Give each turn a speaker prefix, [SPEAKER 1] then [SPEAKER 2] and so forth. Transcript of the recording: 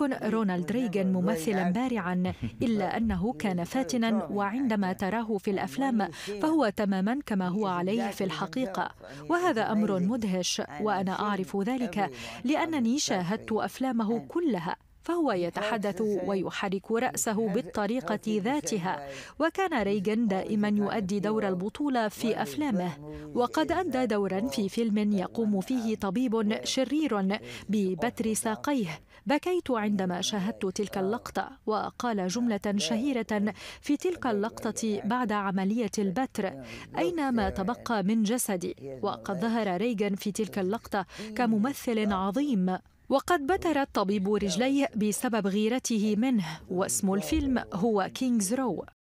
[SPEAKER 1] يكن رونالد ريغان ممثلا بارعا إلا أنه كان فاتنا وعندما تراه في الأفلام فهو تماما كما هو عليه في الحقيقة وهذا أمر مدهش وأنا أعرف ذلك لأنني شاهدت أفلامه كلها فهو يتحدث ويحرك رأسه بالطريقة ذاتها وكان ريغن دائما يؤدي دور البطولة في أفلامه وقد أدى دورا في فيلم يقوم فيه طبيب شرير ببتر ساقيه بكيت عندما شاهدت تلك اللقطة وقال جملة شهيرة في تلك اللقطة بعد عملية البتر أين ما تبقى من جسدي وقد ظهر ريغن في تلك اللقطة كممثل عظيم وقد بتر الطبيب رجليه بسبب غيرته منه واسم الفيلم هو كينجز رو